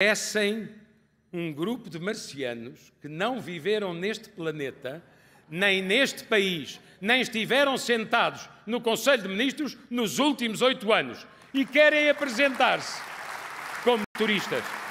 parecem um grupo de marcianos que não viveram neste planeta, nem neste país, nem estiveram sentados no Conselho de Ministros nos últimos oito anos e querem apresentar-se como turistas.